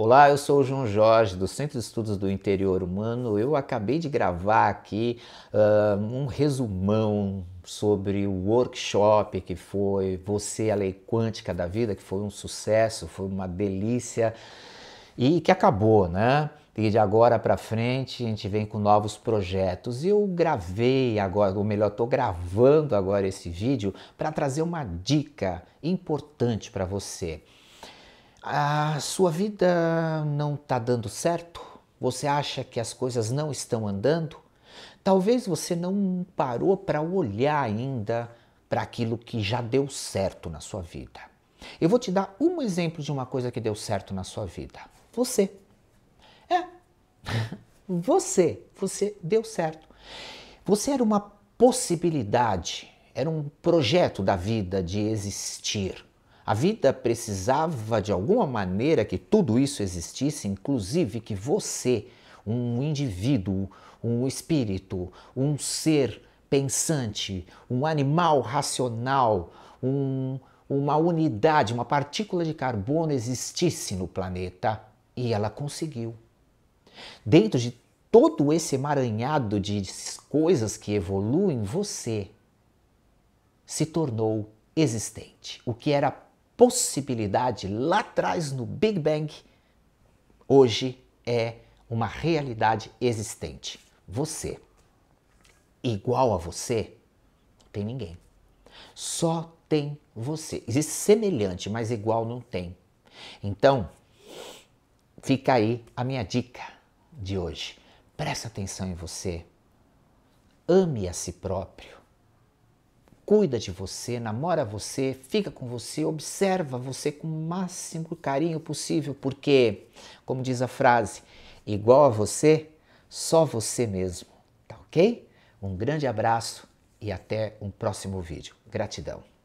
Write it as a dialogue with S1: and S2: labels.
S1: Olá, eu sou o João Jorge, do Centro de Estudos do Interior Humano. Eu acabei de gravar aqui uh, um resumão sobre o workshop que foi Você, a Lei Quântica da Vida, que foi um sucesso, foi uma delícia e que acabou, né? E de agora para frente a gente vem com novos projetos. Eu gravei agora, ou melhor, estou gravando agora esse vídeo para trazer uma dica importante para você a sua vida não está dando certo? Você acha que as coisas não estão andando? Talvez você não parou para olhar ainda para aquilo que já deu certo na sua vida. Eu vou te dar um exemplo de uma coisa que deu certo na sua vida. Você. É. Você. Você deu certo. Você era uma possibilidade, era um projeto da vida de existir. A vida precisava de alguma maneira que tudo isso existisse, inclusive que você, um indivíduo, um espírito, um ser pensante, um animal racional, um, uma unidade, uma partícula de carbono existisse no planeta. E ela conseguiu. Dentro de todo esse emaranhado de coisas que evoluem, você se tornou existente, o que era possibilidade lá atrás no Big Bang, hoje é uma realidade existente. Você, igual a você, tem ninguém. Só tem você. Existe semelhante, mas igual não tem. Então, fica aí a minha dica de hoje. Presta atenção em você. Ame a si próprio cuida de você, namora você, fica com você, observa você com o máximo carinho possível, porque, como diz a frase, igual a você, só você mesmo, tá ok? Um grande abraço e até um próximo vídeo. Gratidão.